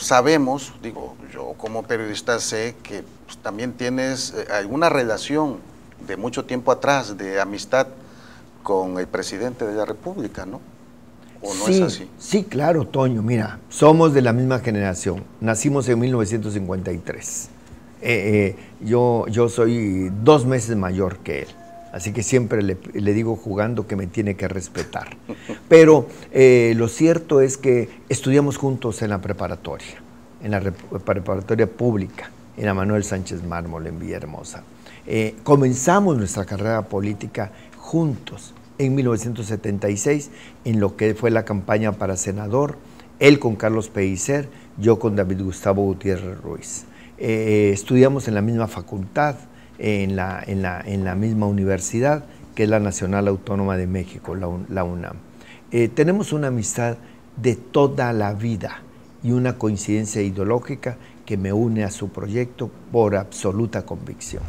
Sabemos, digo, yo como periodista sé que pues, también tienes eh, alguna relación de mucho tiempo atrás, de amistad con el presidente de la República, ¿no? ¿O no sí, es así? Sí, claro, Toño, mira, somos de la misma generación, nacimos en 1953. Eh, eh, yo, yo soy dos meses mayor que él. Así que siempre le, le, digo jugando que me tiene que respetar. Pero eh, lo cierto es que estudiamos juntos en la preparatoria, en la preparatoria pública, en la Manuel Sánchez Mármol, en Villahermosa. Eh, comenzamos nuestra carrera política juntos en 1976, en lo que fue la campaña para senador, él con Carlos Pellicer, yo con David Gustavo Gutiérrez Ruiz. Eh, estudiamos en la misma facultad, en la, misma universidad, que es la Nacional Autónoma de México, la UNAM. Eh, tenemos una amistad de toda la vida y una coincidencia ideológica que me une a su proyecto por absoluta convicción.